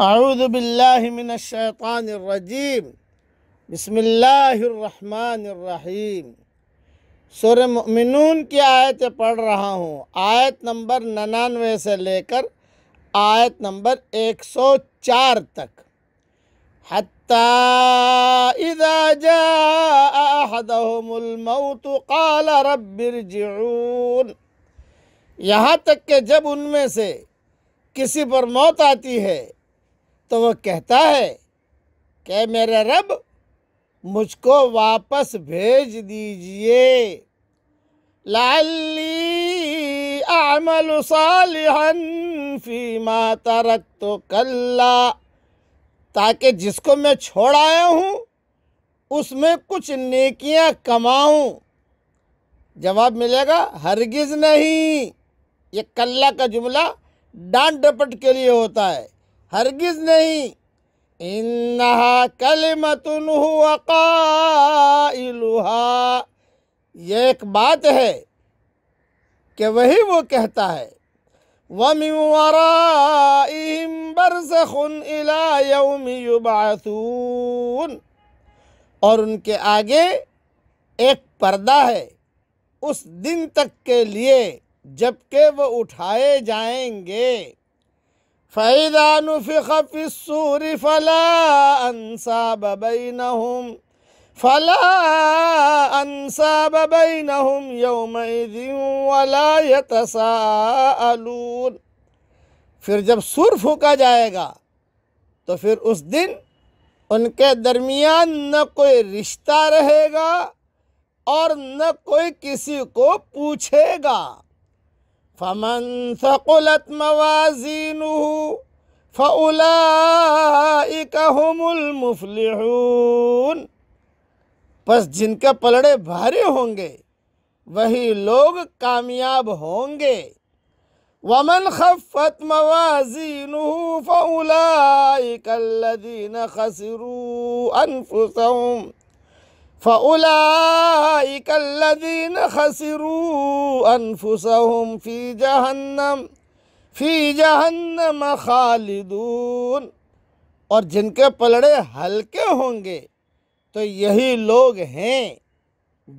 أعوذ بالله من الشيطان الرجيم بسم الله الرحمن الرحيم सुर मिनून की आयत पढ़ रहा हूँ आयत नंबर नन्ानवे से लेकर आयत नंबर एक सौ चार तक इदा हत्यादमुलमौत काल जून यहाँ तक के जब उनमें से किसी पर मौत आती है तो वह कहता है कि मेरे रब मुझको वापस भेज दीजिए लाली आमल सालिहन तो कल्ला ताकि जिसको मैं छोड़ आया हूँ उसमें कुछ नेकियाँ कमाऊँ जवाब मिलेगा हरगिज़ नहीं ये कल्ला का जुमला डांट डपट के लिए होता है हरगिज नहीं इन्ना कलमतुन हुआ ये एक बात है कि वही वो कहता है वमिम बरसखुन इला यौम युबासून और उनके आगे एक पर्दा है उस दिन तक के लिए जबकि वो उठाए जाएंगे फ़ैदा नुफ़िसूर फ़ला अनसाब बैनहुम फ़ला अनसाब बैनहुम यौमदिन वला यतसाअलून फिर जब सुर फूका जाएगा तो फिर उस दिन उनके दरमियान न कोई रिश्ता रहेगा और न कोई किसी को पूछेगा फमन सकुलत मवाजीनु फ़लामुलमफलिहून बस जिनके पलड़े भारी होंगे वही लोग कामयाब होंगे वमन खफ़त मवाजीन फ़लादीन खसरू अनफुसम फ़लाक खसरू अनफुसहम फ़ी जहन्नम फ़ी जहन्नम खालिदून और जिनके पलड़े हल्के होंगे तो यही लोग हैं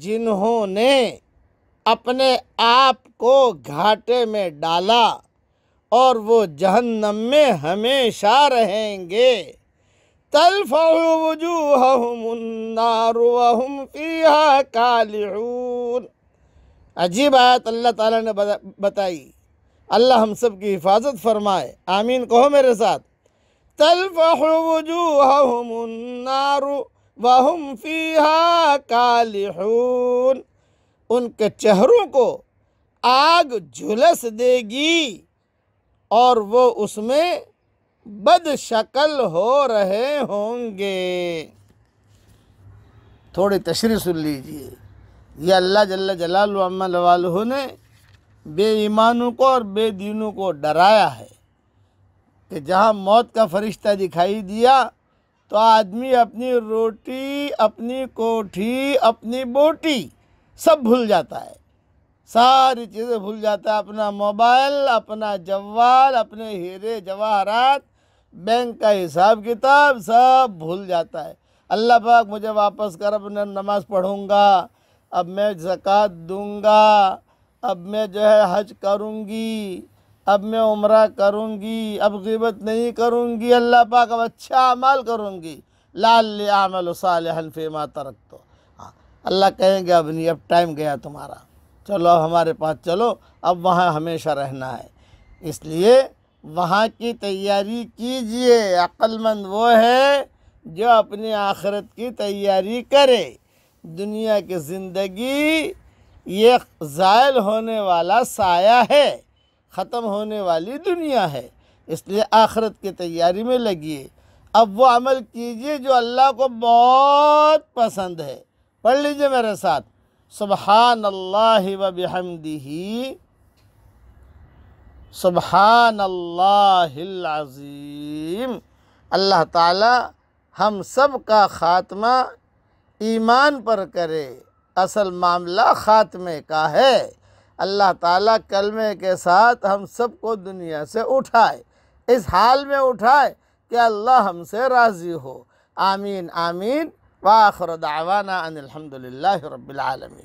जिन्होंने अपने आप को घाटे में डाला और वो जहन्नम में हमेशा रहेंगे تلفع وجوههم النار वहुम فيها कालिऊन अजीब आयत अल्लाह ताला ने बताई अल्लाह हम सब की हिफाजत फरमाए आमीन कहो मेरे साथ तलफ़ वजूहहुम النار वहुम फीहा कालिहून उनके चेहरों को आग झुलस देगी और वो उसमें बदशकल हो रहे होंगे थोड़ी तशरी सुन लीजिए यह अल्लाह जल्ला जलाल ने बेईमानों को और बेदीनों को डराया है कि जहाँ मौत का फरिश्ता दिखाई दिया तो आदमी अपनी रोटी अपनी कोठी अपनी बोटी सब भूल जाता है सारी चीज़ें भूल जाता है अपना मोबाइल अपना जवाल अपने हीरे जवाहरात बैंक का हिसाब किताब सब भूल जाता है अल्लाह पाक मुझे वापस कर अब नमाज़ पढ़ूँगा अब मैं ज़क़़त दूँगा अब मैं जो है हज करूँगी अब मैं उम्र करूँगी अब गिबत नहीं करूँगी अल्लाह पाक अब अच्छा अमल करूँगी लाल आमल सालफ़ीमा तरक तो हाँ अल्लाह कहेंगे अब नहीं अब टाइम गया तुम्हारा चलो अब हमारे पास चलो अब वहाँ हमेशा रहना है इसलिए वहाँ की तैयारी कीजिए अक्लमंद वो है जो अपनी आखरत की तैयारी करे दुनिया की ज़िंदगी ये ज़ायल होने वाला साया है ख़त्म होने वाली दुनिया है इसलिए आखरत की तैयारी में लगिए अब वो अमल कीजिए जो अल्लाह को बहुत पसंद है पढ़ लीजिए मेरे साथ सुबहान अल्लाह सुबहान अल्लाजीम अल्लाह ताला हम सब का ख़ात्मा ईमान पर करे असल मामला ख़ात्मे का है अल्लाह ताला कलमे के साथ हम सब को दुनिया से उठाए इस हाल में उठाए कि अल्लाह हमसे राज़ी हो आमीन आमीन वाखरदावाना दावाना अनिलहमदिल्ला रबालमीन